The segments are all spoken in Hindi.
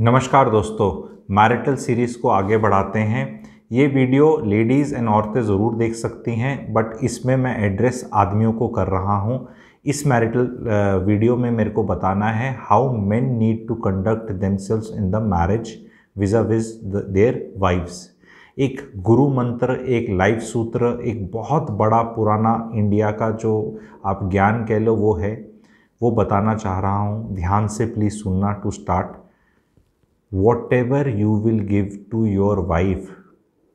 नमस्कार दोस्तों मैरिटल सीरीज़ को आगे बढ़ाते हैं ये वीडियो लेडीज़ एंड औरतें ज़रूर देख सकती हैं बट इसमें मैं एड्रेस आदमियों को कर रहा हूँ इस मैरिटल वीडियो में मेरे को बताना है how men need to conduct themselves in the marriage vis a vis their wives एक गुरु मंत्र एक लाइफ सूत्र एक बहुत बड़ा पुराना इंडिया का जो आप ज्ञान कह लो वो है वो बताना चाह रहा हूँ ध्यान से प्लीज़ सुनना to start whatever you will give to your wife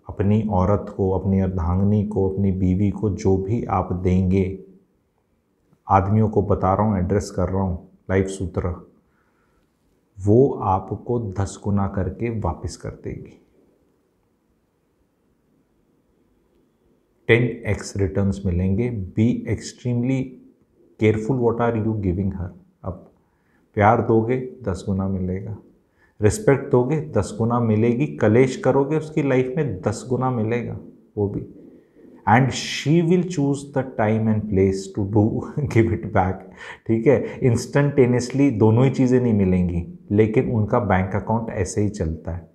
अपनी औरत को अपनी अर्धांगनी को अपनी बीवी को जो भी आप देंगे आदमियों को बता रहा हूँ एड्रेस कर रहा हूँ लाइफ सूत्र वो आपको दस गुना करके वापस कर देगी टेन एक्स रिटर्न मिलेंगे be extremely careful what are you giving her अब प्यार दोगे दस गुना मिलेगा रिस्पेक्ट दोगे दस गुना मिलेगी कलेश करोगे उसकी लाइफ में दस गुना मिलेगा वो भी and she will choose the time and place to do give it back ठीक है इंस्टेंटेनियसली दोनों ही चीज़ें नहीं मिलेंगी लेकिन उनका बैंक अकाउंट ऐसे ही चलता है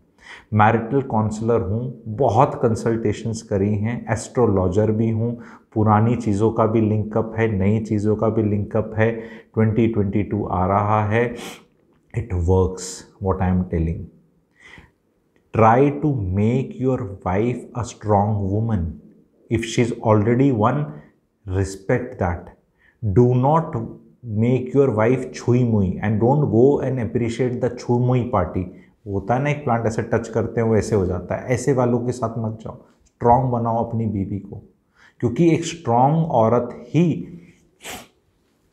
मैरिटल काउंसलर हूँ बहुत कंसल्टेशंस करी हैं एस्ट्रोलॉजर भी हूँ पुरानी चीज़ों का भी लिंकअप है नई चीज़ों का भी लिंकअप है 2022 आ रहा है it works what i am telling try to make your wife a strong woman if she's already one respect that do not make your wife chui mui and don't go and appreciate the chui mui party होता है ना एक प्लांट ऐसे टच करते हैं वो ऐसे हो जाता है ऐसे वालों के साथ मत जाओ स्ट्रांग बनाओ अपनी बीवी को क्योंकि एक स्ट्रांग औरत ही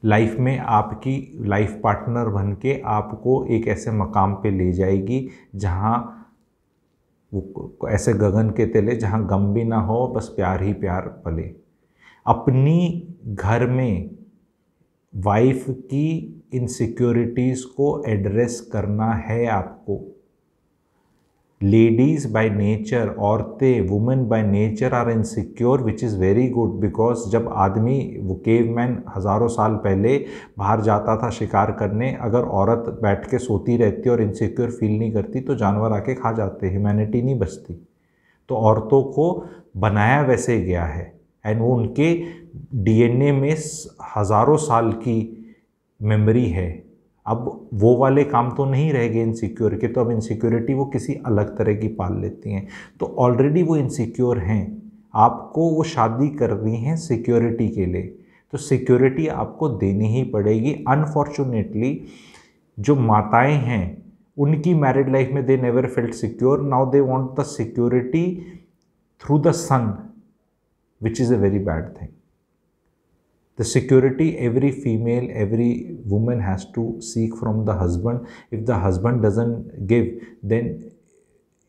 लाइफ में आपकी लाइफ पार्टनर बन के आपको एक ऐसे मकाम पे ले जाएगी जहाँ वो ऐसे गगन के तले जहाँ गम भी ना हो बस प्यार ही प्यार पले अपनी घर में वाइफ की इनसिक्योरिटीज़ को एड्रेस करना है आपको लेडीज़ बाय नेचर औरतें women by nature are insecure which is very good because जब आदमी वो केवमैन हज़ारों साल पहले बाहर जाता था शिकार करने अगर औरत बैठ के सोती रहती और इनसिक्योर फील नहीं करती तो जानवर आके खा जाते ह्यूमैनिटी नहीं बचती तो औरतों को बनाया वैसे गया है एंड वो उनके डीएनए में हज़ारों साल की मेमोरी है अब वो वाले काम तो नहीं रह गए इनसिक्योर के तो अब इनसिक्योरिटी वो किसी अलग तरह की पाल लेती हैं तो ऑलरेडी वो इनसिक्योर हैं आपको वो शादी करनी है सिक्योरिटी के लिए तो सिक्योरिटी आपको देनी ही पड़ेगी अनफॉर्चुनेटली जो माताएं हैं उनकी मैरिड लाइफ में they never felt secure now they want the security through the son which is a very bad thing the security every female every woman has to seek from the husband if the husband doesn't give then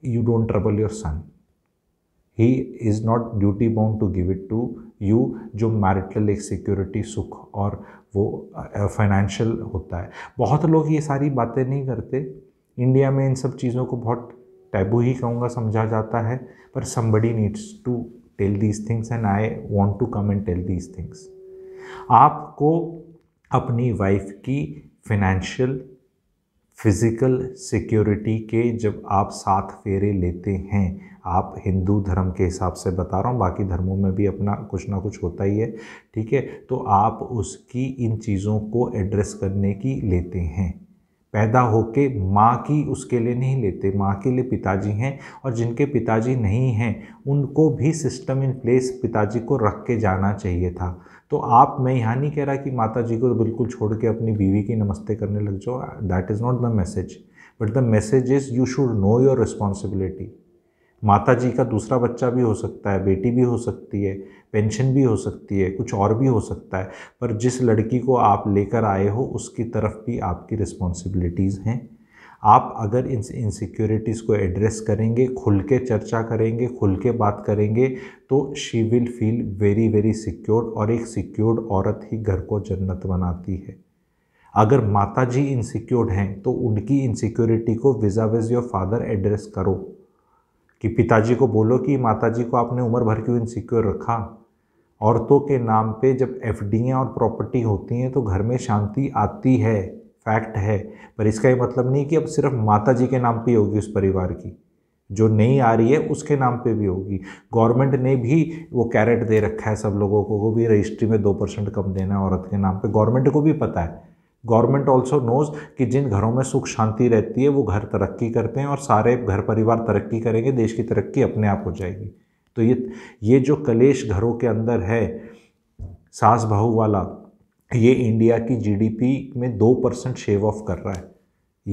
you don't trouble your son he is not duty bound to give it to you जो मैरिटल एक सिक्योरिटी सुख और वो फाइनेंशियल होता है बहुत लोग ये सारी बातें नहीं करते इंडिया में इन सब चीज़ों को बहुत टैबू ही कहूँगा समझा जाता है पर somebody needs to tell these things and I want to come and tell these things आपको अपनी वाइफ की फिनेंशियल फिज़िकल सिक्योरिटी के जब आप सात फेरे लेते हैं आप हिंदू धर्म के हिसाब से बता रहा हूँ बाकी धर्मों में भी अपना कुछ ना कुछ होता ही है ठीक है तो आप उसकी इन चीज़ों को एड्रेस करने की लेते हैं पैदा होके माँ की उसके लिए नहीं लेते माँ के लिए पिताजी हैं और जिनके पिताजी नहीं हैं उनको भी सिस्टम इन प्लेस पिताजी को रख के जाना चाहिए था तो आप मैं यहाँ नहीं कह रहा कि माता जी को तो बिल्कुल छोड़ के अपनी बीवी की नमस्ते करने लग जाओ that is not the message but the message is you should know your responsibility माता जी का दूसरा बच्चा भी हो सकता है बेटी भी हो सकती है पेंशन भी हो सकती है कुछ और भी हो सकता है पर जिस लड़की को आप लेकर आए हो उसकी तरफ भी आपकी रिस्पॉन्सिबिलिटीज़ हैं आप अगर इन इनसिक्योरिटीज़ को एड्रेस करेंगे खुल के चर्चा करेंगे खुल के बात करेंगे तो she will feel very very secured और एक सिक्योर्ड औरत ही घर को जन्नत बनाती है अगर माता जी इनसिक्योर्ड हैं तो उनकी इनसिक्योरिटी को vis-a-vis your father address करो कि पिताजी को बोलो कि माता जी को आपने उम्र भर क्यों इनसिक्योर रखा औरतों के नाम पे जब एफ और प्रॉपर्टी होती हैं तो घर में शांति आती है फैक्ट है पर इसका ये मतलब नहीं कि अब सिर्फ माता जी के नाम पे होगी उस परिवार की जो नहीं आ रही है उसके नाम पे भी होगी गवर्नमेंट ने भी वो कैरेट दे रखा है सब लोगों को, वो भी रजिस्ट्री में दो परसेंट कम देना है औरत के नाम पे गवर्नमेंट को भी पता है गवर्नमेंट ऑल्सो नोज़ कि जिन घरों में सुख शांति रहती है वो घर तरक्की करते हैं और सारे घर परिवार तरक्की करेंगे देश की तरक्की अपने आप हो जाएगी तो ये ये जो कलेश घरों के अंदर है सास बहू वाला ये इंडिया की जीडीपी में दो परसेंट शेव ऑफ कर रहा है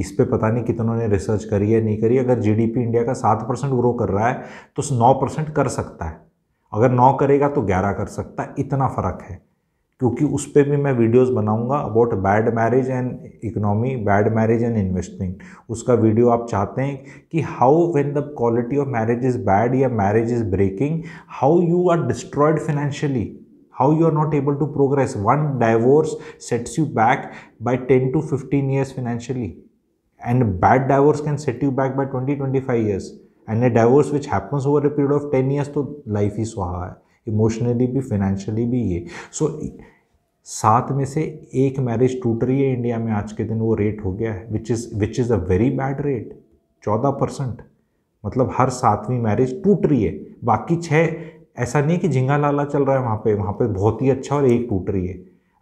इस पे पता नहीं कितनों ने रिसर्च करी है नहीं करी अगर जीडीपी इंडिया का सात परसेंट ग्रो कर रहा है तो नौ परसेंट कर सकता है अगर नौ करेगा तो ग्यारह कर सकता है इतना फ़र्क है क्योंकि उस पर भी मैं वीडियोस बनाऊंगा about bad marriage and economy bad marriage and investment उसका वीडियो आप चाहते हैं कि how when the quality of marriage is bad या marriage is breaking how you are destroyed financially how you are not able to progress one divorce sets you back by 10 to 15 years financially and a bad divorce can set you back by 20 25 years and a divorce which happens over a period of 10 years तो लाइफ ही सुहा है इमोशनली भी फाइनेंशियली भी ये सो so, सात में से एक मैरिज टूट रही है इंडिया में आज के दिन वो रेट हो गया है which is which is a very bad rate चौदह परसेंट मतलब हर सातवीं मैरिज टूट रही है बाकी छः ऐसा नहीं कि झिंगा लाला चल रहा है वहाँ पे वहाँ पे बहुत ही अच्छा और एक टूट रही है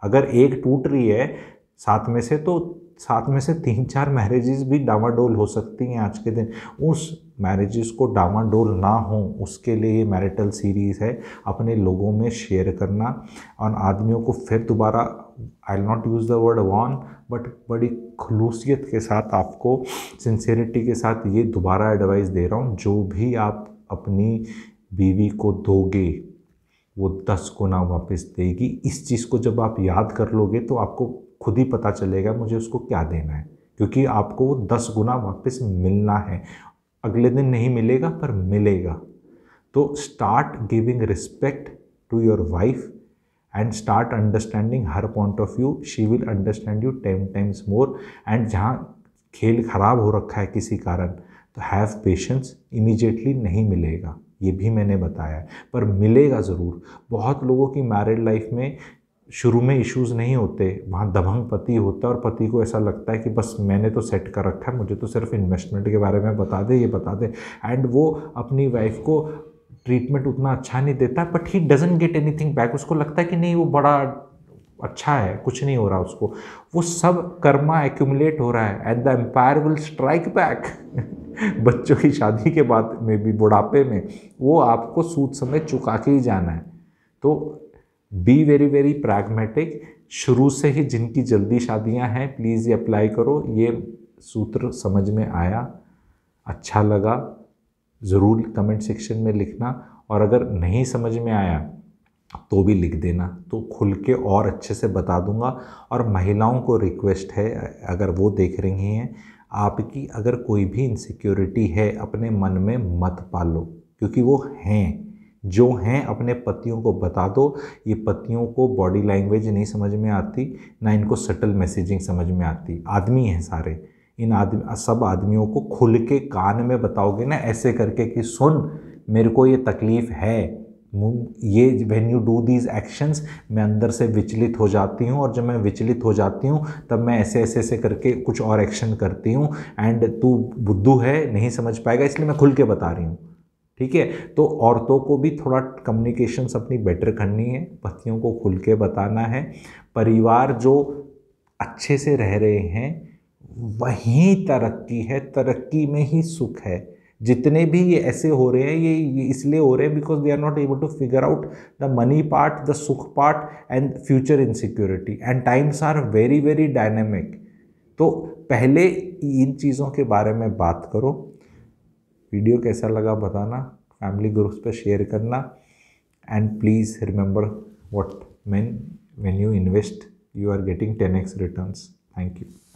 अगर एक टूट रही है साथ में से तो साथ में से तीन चार मैरिजेज भी डामाडोल हो सकती हैं आज के दिन उस मैरिजेस को डामाडोल ना हो उसके लिए ये मैरिटल सीरीज़ है अपने लोगों में शेयर करना और आदमियों को फिर दोबारा I not use the word won but बड़ी खलूसियत के साथ आपको सिंसेरिटी के साथ ये दोबारा एडवाइस दे रहा हूँ जो भी आप अपनी बीवी को दोगे वो दस गुना वापस देगी इस चीज़ को जब आप याद कर लोगे तो आपको खुद ही पता चलेगा मुझे उसको क्या देना है क्योंकि आपको वो दस गुना वापस मिलना है अगले दिन नहीं मिलेगा पर मिलेगा तो start giving respect to your wife and start understanding her point of view she will understand you ten times more and जहाँ खेल खराब हो रखा है किसी कारण तो हैव पेशेंस इमीजिएटली नहीं मिलेगा ये भी मैंने बताया है पर मिलेगा ज़रूर बहुत लोगों की मैरिड लाइफ में शुरू में इश्यूज नहीं होते वहाँ दबंग पति होता है और पति को ऐसा लगता है कि बस मैंने तो सेट कर रखा है मुझे तो सिर्फ इन्वेस्टमेंट के बारे में बता दे ये बता दे एंड वो अपनी वाइफ को ट्रीटमेंट उतना अच्छा नहीं देता but he doesn't get anything back उसको लगता है कि नहीं वो बड़ा अच्छा है कुछ नहीं हो रहा उसको वो सब कर्मा एक्यूमुलेट हो रहा है and the empire will strike back बच्चों की शादी के बाद में भी बुढ़ापे में वो आपको सूद समय चुका के ही जाना है तो बी वेरी वेरी प्रैग्मेटिक शुरू से ही जिनकी जल्दी शादियां हैं प्लीज़ ये अप्लाई करो ये सूत्र समझ में आया अच्छा लगा ज़रूर कमेंट सेक्शन में लिखना और अगर नहीं समझ में आया तो भी लिख देना तो खुल के और अच्छे से बता दूंगा और महिलाओं को रिक्वेस्ट है अगर वो देख रही हैं आपकी अगर कोई भी इनसिक्योरिटी है अपने मन में मत पालो क्योंकि वो हैं जो हैं अपने पतियों को बता दो ये पतियों को बॉडी लैंग्वेज नहीं समझ में आती ना इनको सटल मैसेजिंग समझ में आती आदमी हैं सारे इन आदमी सब आदमियों को खुल के कान में बताओगे ना ऐसे करके कि सुन मेरे को ये तकलीफ़ है ये when you do these actions मैं अंदर से विचलित हो जाती हूँ और जब मैं विचलित हो जाती हूँ तब मैं ऐसे ऐसे ऐसे करके कुछ और एक्शन करती हूँ एंड तू बुद्धू है नहीं समझ पाएगा इसलिए मैं खुल के बता रही हूँ ठीक है तो औरतों को भी थोड़ा कम्युनिकेशंस अपनी बेटर करनी है पतियों को खुल के बताना है परिवार जो अच्छे से रह रहे हैं वहीं तरक्की है तरक्की में ही सुख है जितने भी ये ऐसे हो रहे हैं ये, ये इसलिए हो रहे हैं because they are not able to figure out the money part the सुख part and future insecurity and times are very very dynamic तो पहले इन चीज़ों के बारे में बात करो वीडियो कैसा लगा बताना फैमिली ग्रुप्स पे शेयर करना and please remember what man you invest you are getting ten X return thank you